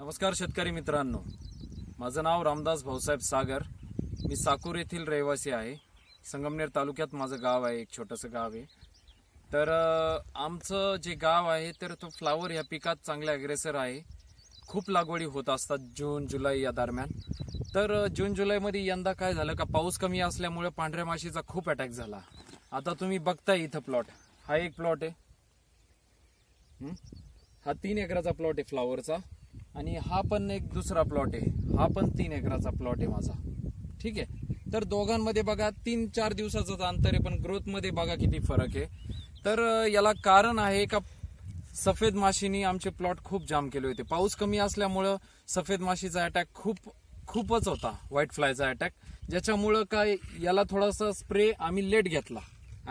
नमस्कार शेतकरी मित्रांनो माझं नाव रामदास भाऊसाहेब सागर मी साकूर येथील रहिवासी आहे संगमनेर तालुक्यात माझं गाव आहे एक छोटंसं गाव आहे तर आमचं जे गाव आहे तर तो फ्लावर ह्या पिकात चांगले अग्रेसर आहे खूप लागवडी होत असतात जून जुलै या दरम्यान तर जून जुलैमध्ये यंदा काय झालं का पाऊस कमी असल्यामुळे पांढऱ्या माशीचा खूप अटॅक झाला आता तुम्ही बघताय इथं प्लॉट हा एक प्लॉट आहे हा तीन एकराचा प्लॉट आहे फ्लावरचा आणि हा पण एक दुसरा प्लॉट आहे हा पण तीन एकराचा प्लॉट आहे माझा ठीक आहे तर दोघांमध्ये बघा तीन चार दिवसाचं अंतर आहे पण ग्रोथमध्ये बघा किती फरक आहे तर याला कारण आहे का सफेद माशीनी आमचे प्लॉट खूप जाम केले होते पाऊस कमी असल्यामुळं सफेद माशीचा अटॅक खूप खूपच होता व्हाईट फ्लायचा अटॅक ज्याच्यामुळं काय याला थोडासा स्प्रे आम्ही लेट घेतला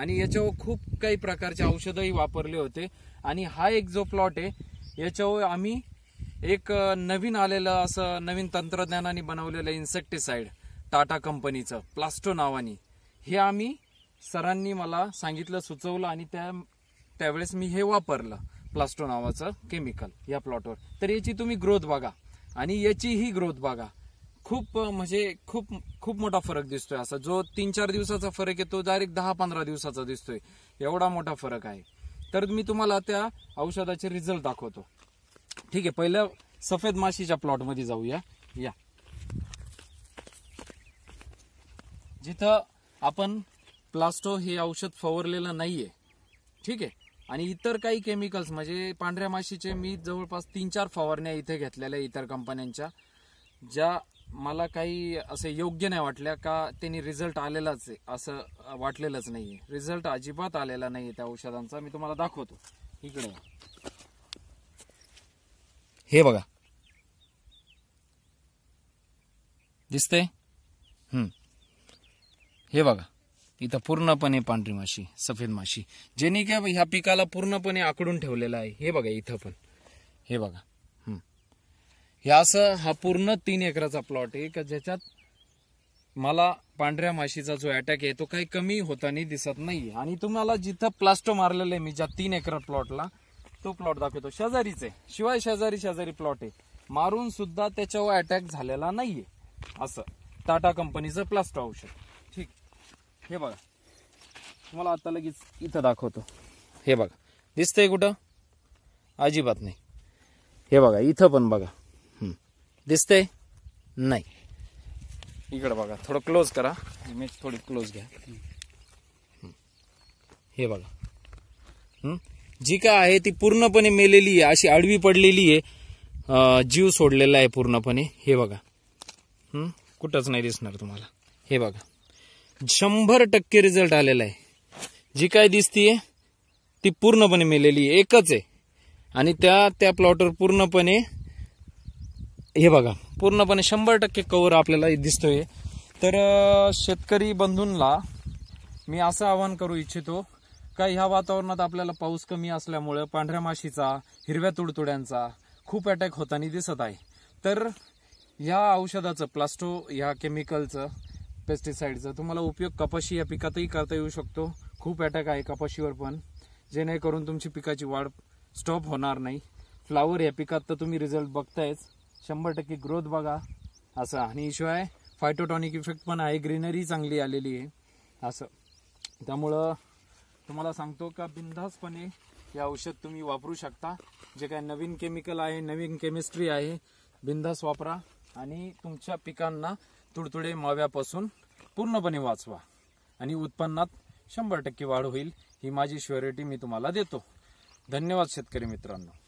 आणि याच्यावर खूप काही प्रकारचे औषधही वापरले होते आणि हा एक जो प्लॉट आहे याच्यावर आम्ही एक नवीन आलेलं असं नवीन तंत्रज्ञानाने बनवलेलं इन्सेक्टिसाइड टाटा कंपनीचं प्लास्टो नावानी हे आम्ही सरांनी मला सांगितलं सुचवलं आणि त्या त्यावेळेस मी हे वापरलं प्लास्टो नावाचं केमिकल या प्लॉटवर तर याची तुम्ही ग्रोथ बघा आणि याचीही ग्रोथ बघा खूप म्हणजे खूप खूप मोठा फरक दिसतोय असा जो तीन चार दिवसाचा फरक आहे तो डायरेक्ट दहा पंधरा दिवसाचा दिसतोय एवढा मोठा फरक आहे तर मी तुम्हाला त्या औषधाचे रिझल्ट दाखवतो ठीक आहे पहिलं सफेद माशीच्या प्लॉटमध्ये जाऊया या जिथं आपण प्लास्टो हे औषध फवारलेलं नाहीये ठीक आहे आणि इतर काही केमिकल्स म्हणजे पांढऱ्या माशीचे मी जवळपास तीन चार फवारण्या इथे घेतलेल्या इतर कंपन्यांच्या ज्या मला काही असे योग्य नाही वाटल्या का त्यांनी रिझल्ट आलेलाच आहे असं वाटलेलंच नाहीये रिझल्ट अजिबात आलेला नाहीये त्या औषधांचा मी तुम्हाला दाखवतो इकडे हे बघा दिसते हे बघा इथं पूर्णपणे पांढरी माशी सफेद माशी जेणे काय ह्या पिकाला पूर्णपणे आकडून ठेवलेला आहे हे बघा इथं पण हे बघा हे असं हा पूर्ण तीन एकराचा प्लॉट आहे का ज्याच्यात मला पांढऱ्या माशीचा जो अटॅक आहे तो काही कमी होताना दिसत नाही आणि तुम्हाला जिथं प्लास्टो मारलेलं आहे मी ज्या तीन एकर प्लॉटला तो प्लॉट दाखवतो शेजारीच आहे शिवाय शेजारी शेजारी प्लॉट आहे मारून सुद्धा त्याच्यावर अटॅक झालेला नाहीये असं टाटा कंपनीचं प्लास्टर औषध ठीक हे बघा तुम्हाला आता लगेच इथं दाखवतो हे बघा दिसतंय कुठं अजिबात नाही हे बघा इथं पण बघा दिसतंय नाही इकडं बघा थोडं क्लोज करा इमेज थोडी क्लोज घ्या हे बघा जी काय आहे ती पूर्णपणे मेलेली आहे अशी आडवी पडलेली आहे जीव सोडलेला आहे पूर्णपणे हे बघा कुठंच नाही दिसणार तुम्हाला हे बघा शंभर टक्के रिझल्ट आलेला आहे जी काय दिसतीये ती पूर्णपणे मेलेली आहे एकच आहे आणि त्या त्या प्लॉटवर पूर्णपणे हे बघा पूर्णपणे शंभर टक्के कवर आपल्याला दिसतोय तर शेतकरी बंधूंना मी असं आवाहन करू इच्छितो काय ह्या वातावरणात आपल्याला पाऊस कमी असल्यामुळं पांढऱ्या माशीचा हिरव्या तुडतुड्यांचा खूप अटॅक होताना दिसत आहे तर ह्या औषधाचं प्लास्टो ह्या केमिकलचं पेस्टिसाईडचं तुम्हाला उपयोग कपाशी या पिकातही करता येऊ शकतो खूप अटॅक आहे कपाशीवर पण जेणेकरून तुमची पिकाची वाढ स्टॉप होणार नाही फ्लावर या पिकात तर तुम्ही रिझल्ट बघतायच शंभर टक्के ग्रोथ बघा असं आणि शिवाय फायटोटॉनिक इफेक्ट पण आहे ग्रीनरी चांगली आलेली आहे असं त्यामुळं तुम्हाला सांगतो का बिनधासपणे हे औषध तुम्ही वापरू शकता जे काय नवीन केमिकल आहे नवीन केमिस्ट्री आहे बिनधास वापरा आणि तुमच्या पिकांना तुडतुडे माव्यापासून पूर्णपणे वाचवा आणि उत्पन्नात शंभर टक्के वाढ होईल ही माझी श्युअरिटी मी तुम्हाला देतो धन्यवाद शेतकरी मित्रांनो